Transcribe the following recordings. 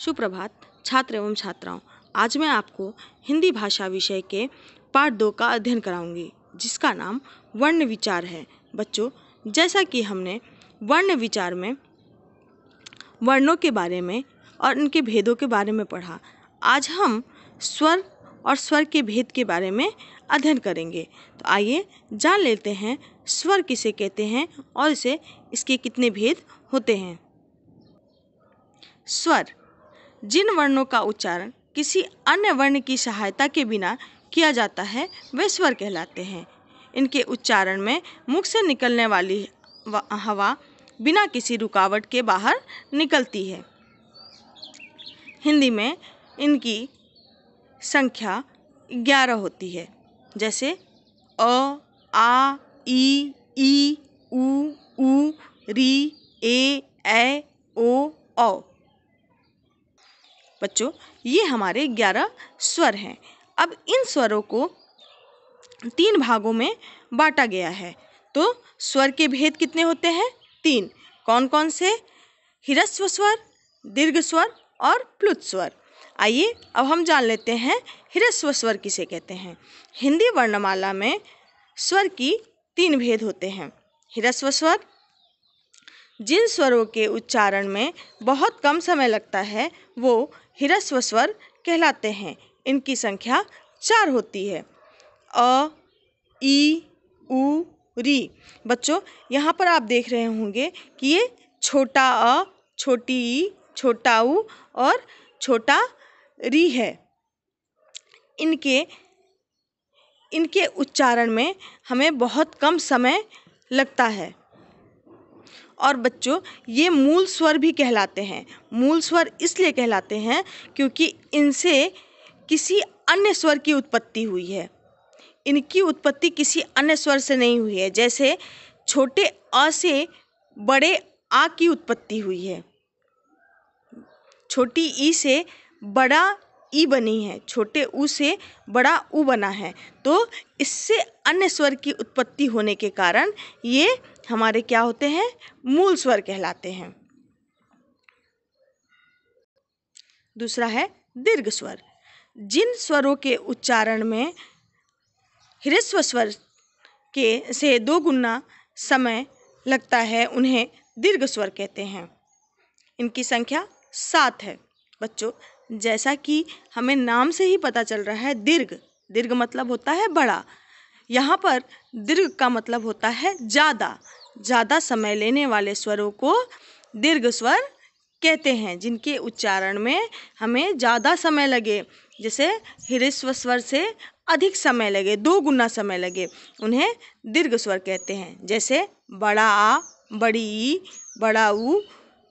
सुप्रभात छात्र एवं छात्राओं आज मैं आपको हिंदी भाषा विषय के पार्ट दो का अध्ययन कराऊंगी जिसका नाम वर्ण विचार है बच्चों जैसा कि हमने वर्ण विचार में वर्णों के बारे में और उनके भेदों के बारे में पढ़ा आज हम स्वर और स्वर के भेद के बारे में अध्ययन करेंगे तो आइए जान लेते हैं स्वर किसे कहते हैं और इसे इसके कितने भेद होते हैं स्वर जिन वर्णों का उच्चारण किसी अन्य वर्ण की सहायता के बिना किया जाता है वे स्वर कहलाते हैं इनके उच्चारण में मुख से निकलने वाली हवा बिना किसी रुकावट के बाहर निकलती है हिंदी में इनकी संख्या ग्यारह होती है जैसे अ आ ई ई उ ऊ री ए ओ औ बच्चों ये हमारे ग्यारह स्वर हैं अब इन स्वरों को तीन भागों में बांटा गया है तो स्वर के भेद कितने होते हैं तीन कौन कौन से हिरस्व स्वर दीर्घ स्वर और प्लुत स्वर आइए अब हम जान लेते हैं हिरस्व स्वर किसे कहते हैं हिंदी वर्णमाला में स्वर की तीन भेद होते हैं हिरस्व स्वर जिन स्वरों के उच्चारण में बहुत कम समय लगता है वो हिरस्व स्वर कहलाते हैं इनकी संख्या चार होती है अ ई उ री बच्चों यहाँ पर आप देख रहे होंगे कि ये छोटा अ छोटी ई छोटा उ और छोटा री है इनके इनके उच्चारण में हमें बहुत कम समय लगता है और बच्चों ये मूल स्वर भी कहलाते हैं मूल स्वर इसलिए कहलाते हैं क्योंकि इनसे किसी अन्य स्वर की उत्पत्ति हुई है इनकी उत्पत्ति किसी अन्य स्वर से नहीं हुई है जैसे छोटे अ से बड़े आ की उत्पत्ति हुई है छोटी ई से बड़ा ई बनी है छोटे ऊ से बड़ा ऊ बना है तो इससे अन्य स्वर की उत्पत्ति होने के कारण ये हमारे क्या होते हैं मूल स्वर कहलाते हैं दूसरा है दीर्घ स्वर जिन स्वरों के उच्चारण में हृस्व स्वर के से दो गुना समय लगता है उन्हें दीर्घ स्वर कहते हैं इनकी संख्या सात है बच्चों जैसा कि हमें नाम से ही पता चल रहा है दीर्घ दीर्घ मतलब होता है बड़ा यहाँ पर दीर्घ का मतलब होता है ज़्यादा ज़्यादा समय लेने वाले स्वरों को दीर्घ स्वर कहते हैं जिनके उच्चारण में हमें ज़्यादा समय लगे जैसे हृस्व स्वर से अधिक समय लगे दो गुना समय लगे उन्हें दीर्घ स्वर कहते हैं जैसे बड़ा आ बड़ी ई बड़ा ऊ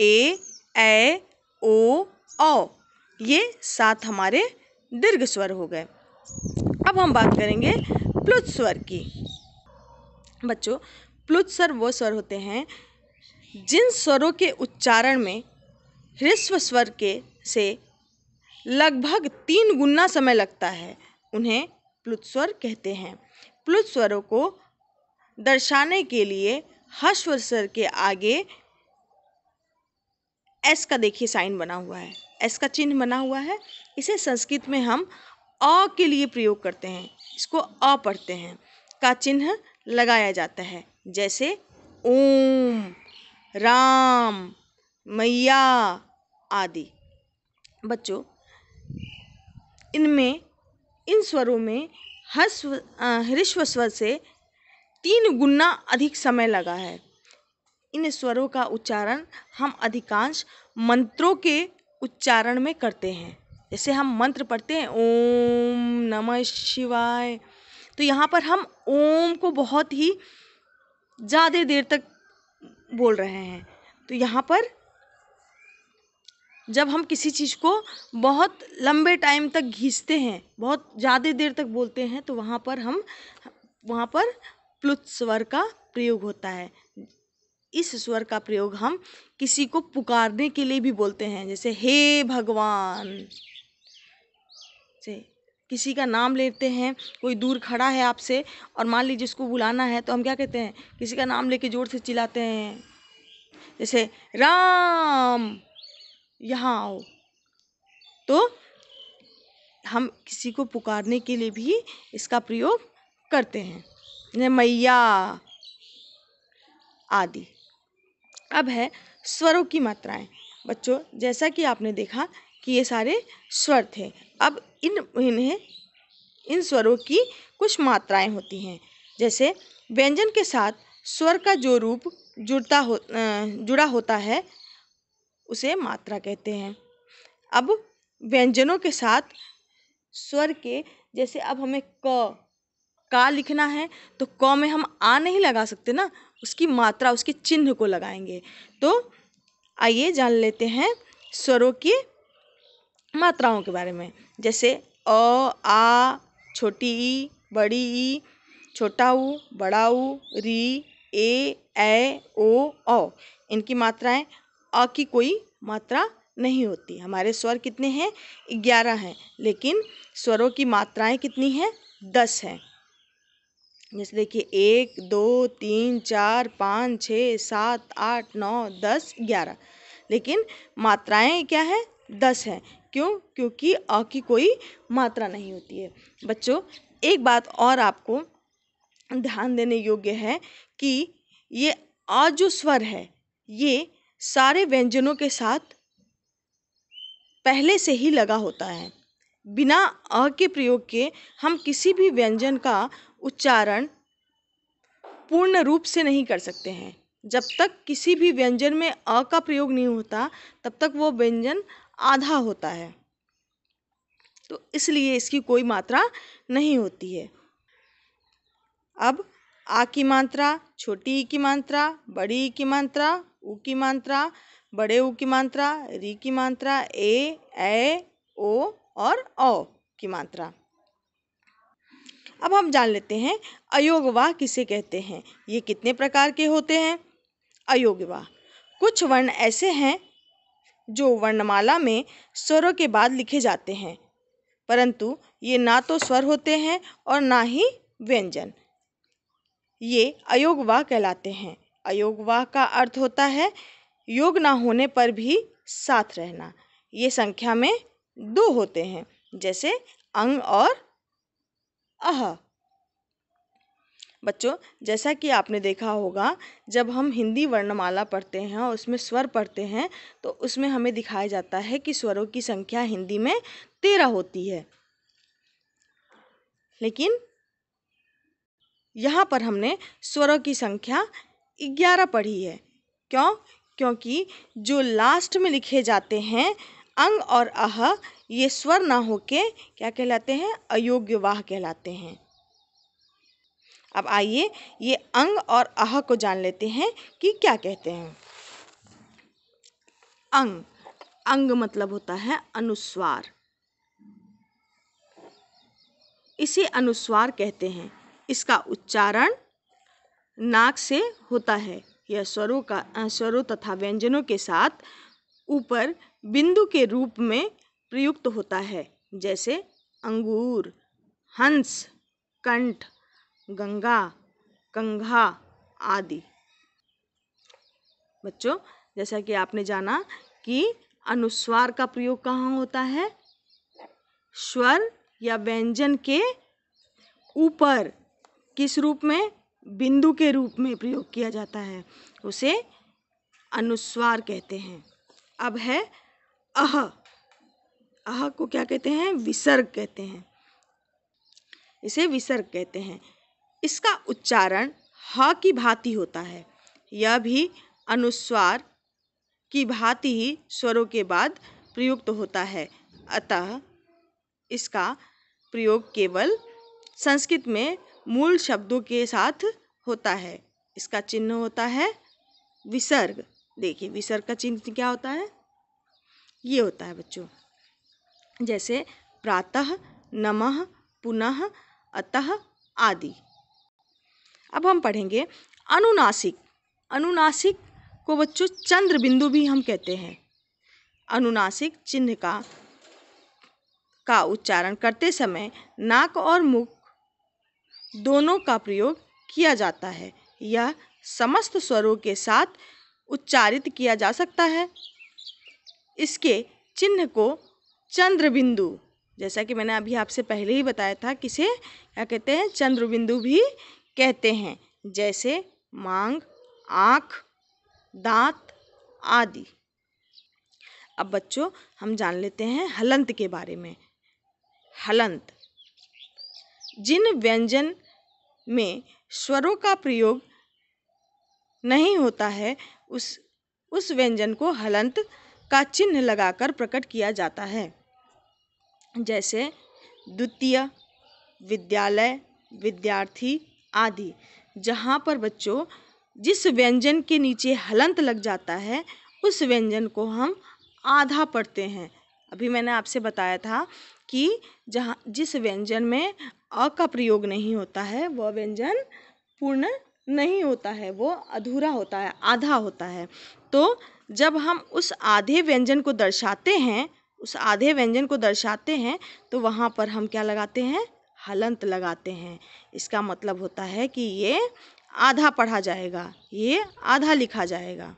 ए ए ओ औ ये सात हमारे दीर्घ स्वर हो गए अब हम बात करेंगे प्लुत स्वर की बच्चों प्लुत स्वर वो स्वर होते हैं जिन स्वरों के उच्चारण में ह्रस्व स्वर के से लगभग तीन गुना समय लगता है उन्हें प्लुत स्वर कहते हैं प्लुत स्वरों को दर्शाने के लिए हस्व स्वर के आगे एस का देखिए साइन बना हुआ है एस का चिन्ह बना हुआ है इसे संस्कृत में हम अ के लिए प्रयोग करते हैं इसको अ पढ़ते हैं का चिन्ह लगाया जाता है जैसे ओम राम मैया आदि बच्चों इनमें इन स्वरों में हस्व ह्रस्व स्वर से तीन गुना अधिक समय लगा है इन स्वरों का उच्चारण हम अधिकांश मंत्रों के उच्चारण में करते हैं जैसे हम मंत्र पढ़ते हैं ओम नमः शिवाय तो यहाँ पर हम ओम को बहुत ही ज़्यादा देर तक बोल रहे हैं तो यहाँ पर जब हम किसी चीज़ को बहुत लंबे टाइम तक घींचते हैं बहुत ज़्यादा देर तक बोलते हैं तो वहाँ पर हम वहाँ पर प्लुत स्वर का प्रयोग होता है इस स्वर का प्रयोग हम किसी को पुकारने के लिए भी बोलते हैं जैसे हे भगवान किसी का नाम लेते हैं कोई दूर खड़ा है आपसे और मान लीजिए उसको बुलाना है तो हम क्या कहते हैं किसी का नाम लेके ज़ोर से चिल्लाते हैं जैसे राम यहाँ आओ तो हम किसी को पुकारने के लिए भी इसका प्रयोग करते हैं मैया आदि अब है स्वरों की मात्राएं बच्चों जैसा कि आपने देखा कि ये सारे स्वर थे अब इन इन्हें इन स्वरों की कुछ मात्राएं होती हैं जैसे व्यंजन के साथ स्वर का जो रूप जुड़ता हो जुड़ा होता है उसे मात्रा कहते हैं अब व्यंजनों के साथ स्वर के जैसे अब हमें क का लिखना है तो क में हम आ नहीं लगा सकते ना उसकी मात्रा उसके चिन्ह को लगाएंगे तो आइए जान लेते हैं स्वरों की मात्राओं के बारे में जैसे अ आ छोटी ई बड़ी ई छोटा ऊ बड़ा ऊ री ए ऐ ओ ओ इनकी मात्राएँ अ की कोई मात्रा नहीं होती हमारे स्वर कितने हैं ग्यारह हैं लेकिन स्वरों की मात्राएँ कितनी हैं दस हैं जैसे देखिए एक दो तीन चार पाँच छः सात आठ नौ दस ग्यारह लेकिन मात्राएँ क्या है दस हैं क्यों क्योंकि अ की कोई मात्रा नहीं होती है बच्चों एक बात और आपको ध्यान देने योग्य है कि ये अ जो स्वर है ये सारे व्यंजनों के साथ पहले से ही लगा होता है बिना अ के प्रयोग के हम किसी भी व्यंजन का उच्चारण पूर्ण रूप से नहीं कर सकते हैं जब तक किसी भी व्यंजन में अ का प्रयोग नहीं होता तब तक वो व्यंजन आधा होता है तो इसलिए इसकी कोई मात्रा नहीं होती है अब आ की मात्रा छोटी ई की मात्रा बड़ी ई की मात्रा ऊ की मात्रा बड़े ऊ की मात्रा री की मात्रा ए ए ओ और ओ की मात्रा अब हम जान लेते हैं अयोगवाह किसे कहते हैं ये कितने प्रकार के होते हैं अयोगवाह कुछ वर्ण ऐसे हैं जो वर्णमाला में स्वरों के बाद लिखे जाते हैं परंतु ये ना तो स्वर होते हैं और ना ही व्यंजन ये अयोगवाह कहलाते हैं अयोगवाह का अर्थ होता है योग ना होने पर भी साथ रहना ये संख्या में दो होते हैं जैसे अंग और अह बच्चों जैसा कि आपने देखा होगा जब हम हिंदी वर्णमाला पढ़ते हैं और उसमें स्वर पढ़ते हैं तो उसमें हमें दिखाया जाता है कि स्वरों की संख्या हिंदी में तेरह होती है लेकिन यहाँ पर हमने स्वरों की संख्या ग्यारह पढ़ी है क्यों क्योंकि जो लास्ट में लिखे जाते हैं अंग और अह ये स्वर ना होके क्या कहलाते हैं अयोग्य वाह कहलाते हैं अब आइए ये अंग और अह को जान लेते हैं कि क्या कहते हैं अंग अंग मतलब होता है अनुस्वार इसे अनुस्वार कहते हैं इसका उच्चारण नाक से होता है यह स्वरों का स्वरों तथा व्यंजनों के साथ ऊपर बिंदु के रूप में प्रयुक्त होता है जैसे अंगूर हंस कंठ गंगा कंघा आदि बच्चों जैसा कि आपने जाना कि अनुस्वार का प्रयोग कहाँ होता है स्वर या व्यंजन के ऊपर किस रूप में बिंदु के रूप में प्रयोग किया जाता है उसे अनुस्वार कहते हैं अब है अह अह को क्या कहते हैं विसर्ग कहते हैं इसे विसर्ग कहते हैं इसका उच्चारण ह की भांति होता है यह भी अनुस्वार की भांति ही स्वरों के बाद प्रयुक्त होता है अतः इसका प्रयोग केवल संस्कृत में मूल शब्दों के साथ होता है इसका चिन्ह होता है विसर्ग देखिए विसर्ग का चिन्ह क्या होता है ये होता है बच्चों जैसे प्रातः नमः पुनः अतः आदि अब हम पढ़ेंगे अनुनासिक अनुनासिक को बच्चों चंद्र बिंदु भी हम कहते हैं अनुनासिक चिन्ह का का उच्चारण करते समय नाक और मुख दोनों का प्रयोग किया जाता है यह समस्त स्वरों के साथ उच्चारित किया जा सकता है इसके चिन्ह को चंद्रबिंदु जैसा कि मैंने अभी आपसे पहले ही बताया था किसे क्या कहते हैं चंद्रबिंदु भी कहते हैं जैसे मांग आँख दाँत आदि अब बच्चों हम जान लेते हैं हलंत के बारे में हलंत जिन व्यंजन में स्वरों का प्रयोग नहीं होता है उस उस व्यंजन को हलंत का चिन्ह लगाकर प्रकट किया जाता है जैसे द्वितीय विद्यालय विद्यार्थी आदि जहाँ पर बच्चों जिस व्यंजन के नीचे हलंत लग जाता है उस व्यंजन को हम आधा पढ़ते हैं अभी मैंने आपसे बताया था कि जहाँ जिस व्यंजन में अ का प्रयोग नहीं होता है वह व्यंजन पूर्ण नहीं होता है वो अधूरा होता है आधा होता है तो जब हम उस आधे व्यंजन को दर्शाते हैं उस आधे व्यंजन को दर्शाते हैं तो वहाँ पर हम क्या लगाते हैं हलंत लगाते हैं इसका मतलब होता है कि ये आधा पढ़ा जाएगा ये आधा लिखा जाएगा